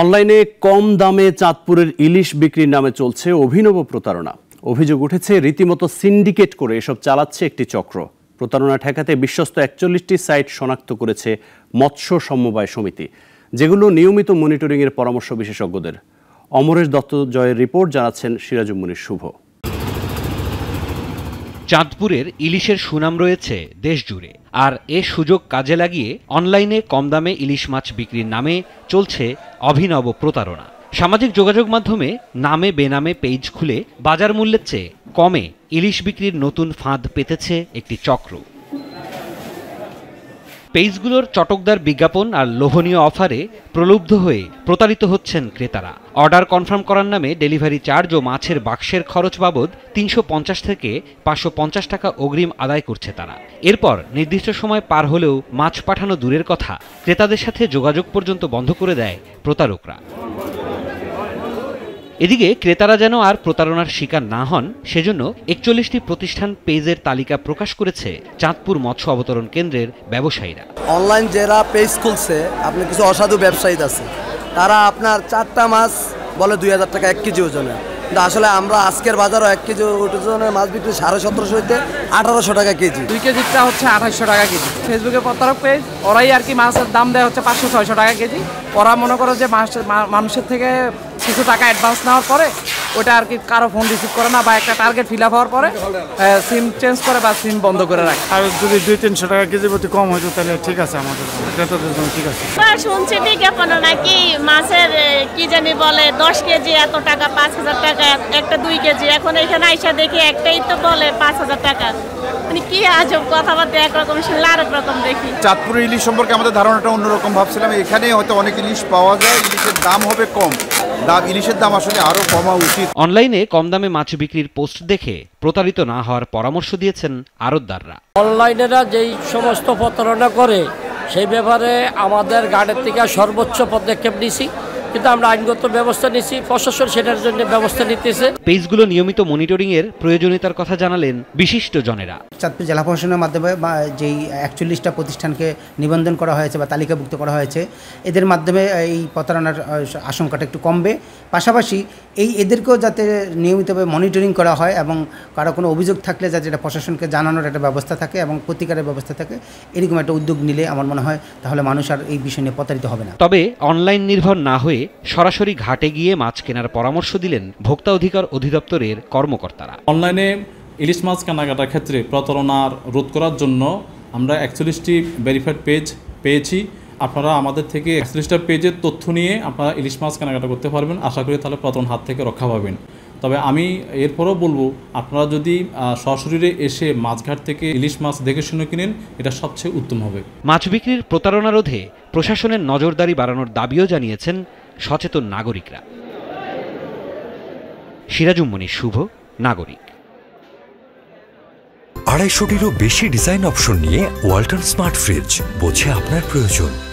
অনলাইনে কম দামে চাঁদপুরের ইলিশ বিক্রির নামে চলছে অভিনব প্রতারণা অভিযোগ উঠেছে রীতিমতো সিন্ডিকেট করে এসব চালাচ্ছে একটি চক্র প্রতারণা ঠেকাতে বিশ্বস্ত একচল্লিশটি সাইট শনাক্ত করেছে মৎস্য সমবায় সমিতি যেগুলো নিয়মিত মনিটরিংয়ের পরামর্শ বিশেষজ্ঞদের অমরেশ দত্ত জয়ের রিপোর্ট জানাচ্ছেন সিরাজুমনির শুভ চাঁদপুরের ইলিশের সুনাম রয়েছে দেশজুড়ে আর এ সুযোগ কাজে লাগিয়ে অনলাইনে কম দামে ইলিশ মাছ বিক্রির নামে চলছে অভিনব প্রতারণা সামাজিক যোগাযোগ মাধ্যমে নামে বেনামে পেজ খুলে বাজার মূল্যের চেয়ে কমে ইলিশ বিক্রির নতুন ফাঁদ পেতেছে একটি চক্র পেজগুলোর চটকদার বিজ্ঞাপন আর লোভনীয় অফারে প্রলুব্ধ হয়ে প্রতারিত হচ্ছেন ক্রেতারা অর্ডার কনফার্ম করার নামে ডেলিভারি চার্জ ও মাছের বাক্সের খরচ বাবদ তিনশো থেকে পাঁচশো টাকা অগ্রিম আদায় করছে তারা এরপর নির্দিষ্ট সময় পার হলেও মাছ পাঠানো দূরের কথা ক্রেতাদের সাথে যোগাযোগ পর্যন্ত বন্ধ করে দেয় প্রতারকরা এদিকে ক্রেতারা যেন আর প্রতারণার শিকার না হন সেজন্য একচল্লিশটি প্রতিষ্ঠান পেজের তালিকা প্রকাশ করেছে চাঁদপুর মৎস্য অবতরণ কেন্দ্রের ব্যবসায়ীরা অনলাইন যারা পেজ খুলছে আপনি কিছু অসাধু ব্যবসায়ী আছে তারা আপনার চারটা মাছ বলে দুই হাজার টাকা এক কেজি ওজনে কিন্তু আসলে আমরা আজকের বাজারও এক কেজি ওজনের মাছ বিক্রি সাড়ে সতেরোশো হইতে আঠারোশো টাকা কেজি দুই কেজিটা হচ্ছে আঠাশশো টাকা কেজি ফেসবুকে প্রতারক পেজ ওরাই আর কি মাছের দাম দেয় হচ্ছে পাঁচশো ছয়শো টাকা কেজি ওরা মনে করো যে মাছের মানুষের থেকে কিছু টাকা অ্যাডভান্স নেওয়ার পরে ওটা আর কি কারো ফোন রিসিভ করে না বা একটা টার্গেট ফিল আপ হওয়ার পরে সিম চেঞ্জ করে বা সিম বন্ধ করে রাখে আর যদি দুই তিনশো টাকা কেজি প্রতি কম হয়তো তাহলে ঠিক আছে আমাদের ঠিক আছে হ্যাঁ, শুনছি বিজ্ঞাপন নাকি মাছের কি জানি বলে দশ কেজি এত টাকা পাঁচ হাজার টাকা একটা দুই কেজি এখন এখানে আইসা দেখি একটাই তো বলে পাঁচ হাজার টাকা মানে কথাবার্তা একরকম আরেক রকম দেখি ইলিশ সম্পর্কে আমাদের ধারণাটা অন্যরকম ভাবছিলাম এখানে হয়তো অনেক ইলিশ পাওয়া যায় ইলিশের দাম হবে কম দাম ইলিশের দাম আসলে আরও কমা উচিত অনলাইনে কম দামে মাছ বিক্রির পোস্ট দেখে প্রতারিত না হওয়ার পরামর্শ দিয়েছেন আরতদাররা অনলাইনেরা যেই সমস্ত প্রতারণা করে সেই ব্যাপারে আমাদের গার্ডের থেকে সর্বোচ্চ পদক্ষেপ নিছি কিন্তু আমরা আইনগত ব্যবস্থা নিচ্ছি প্রশাসন সেটার জন্য ব্যবস্থা নিতেছে পেজগুলো নিয়মিত মনিটরিং এর প্রয়োজনীয়তার কথা জানালেন বিশিষ্ট জনেরা চাঁদপুর জেলা প্রশাসনের মাধ্যমে বা যেই একচল্লিশটা প্রতিষ্ঠানকে নিবন্ধন করা হয়েছে বা তালিকাভুক্ত করা হয়েছে এদের মাধ্যমে এই প্রতারণার আশঙ্কাটা একটু কমবে পাশাপাশি এই এদেরকেও যাতে নিয়মিতভাবে মনিটরিং করা হয় এবং কারো কোনো অভিযোগ থাকলে যাতে এটা প্রশাসনকে জানানোর একটা ব্যবস্থা থাকে এবং প্রতিকারের ব্যবস্থা থাকে এরকম একটা উদ্যোগ নিলে আমার মনে হয় তাহলে মানুষ আর এই বিষয় নিয়ে প্রতারিত হবে না তবে অনলাইন নির্ভর না হয়ে সরাসরি ঘাটে গিয়ে মাছ কেনার পরামর্শ দিলেন ভোক্তা অধিকার অধিদপ্তরের কর্মকর্তারা অনলাইনে ইলিশ মাছ কেনাকাটার ক্ষেত্রে প্রতারণার রোধ করার জন্য আমরা একচল্লিশটি ভেরিফাইড পেজ পেয়েছি আপনারা আমাদের থেকে একচল্লিশটা পেজের তথ্য নিয়ে আপনারা ইলিশ মাছ কেনাকাটা করতে পারবেন আশা করি তাহলে প্রতারণ হাত থেকে রক্ষা পাবেন তবে আমি এরপরও বলবো আপনারা যদি সশরীরে এসে মাছঘাট থেকে ইলিশ মাছ দেখে শুনে কিনেন এটা সবচেয়ে উত্তম হবে মাছ বিক্রির প্রতারণা রোধে প্রশাসনের নজরদারি বাড়ানোর দাবিও জানিয়েছেন সচেতন নাগরিকরা সিরাজুমনি শুভ নাগরিক আড়াইশোটিরও বেশি ডিজাইন অপশন নিয়ে ওয়াল্টন স্মার্ট ফ্রিজ বোঝে আপনার প্রয়োজন